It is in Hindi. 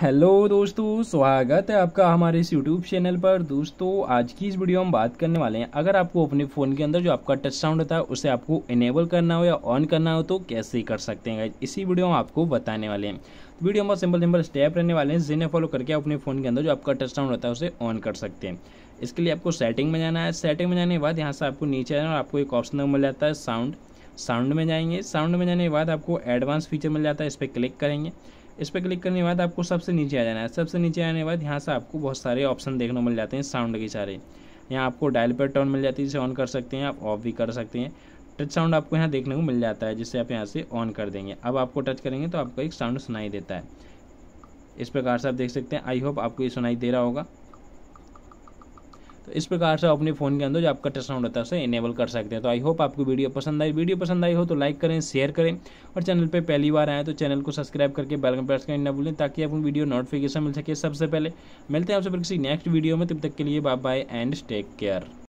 हेलो दोस्तों स्वागत है आपका हमारे इस यूट्यूब चैनल पर दोस्तों आज की इस वीडियो में बात करने वाले हैं अगर आपको अपने फ़ोन के अंदर जो आपका टच साउंड होता है उसे आपको इनेबल करना हो या ऑन करना हो तो कैसे कर सकते हैं इसी वीडियो में आपको बताने वाले हैं तो वीडियो में सिंपल सिंपल स्टेप रहने वाले हैं जिन्हें फॉलो करके अपने फ़ोन के अंदर जो आपका टच साउंड होता है उसे ऑन कर सकते हैं इसके लिए आपको सेटिंग में जाना है सेटिंग में जाने के बाद यहाँ से आपको नीचे आना और आपको एक ऑप्शन मिल जाता है साउंड साउंड में जाएंगे साउंड में जाने के बाद आपको एडवांस फीचर मिल जाता है इस पर क्लिक करेंगे इस पर क्लिक करने के बाद आपको सबसे नीचे आ जाना है सबसे नीचे आने के बाद यहाँ से आपको बहुत सारे ऑप्शन देखने को मिल जाते हैं साउंड के सारे यहाँ आपको डायल पर टर्न मिल जाती है जिसे ऑन कर सकते हैं आप ऑफ भी कर सकते हैं टच साउंड आपको यहाँ देखने को मिल जाता है जिससे आप यहाँ से ऑन कर देंगे अब आपको टच करेंगे तो आपको एक साउंड सुनाई देता है इस प्रकार से आप देख सकते हैं आई होप आपको ये सुनाई दे रहा होगा तो इस प्रकार से अपने फ़ोन के अंदर जो आपका टच साउंड होता है उसे इनेबल कर सकते हैं तो आई होप आपको वीडियो पसंद आई वीडियो पसंद आई हो तो लाइक करें शेयर करें और चैनल पर पहली बार आए तो चैनल को सब्सक्राइब करके बैल बटन प्रेस करें ना भूलें ताकि आपको वीडियो नोटिफिकेशन मिल सके सबसे पहले मिलते हैं आपसे फिर किसी नेक्स्ट वीडियो में तब तक के लिए bye bye and take care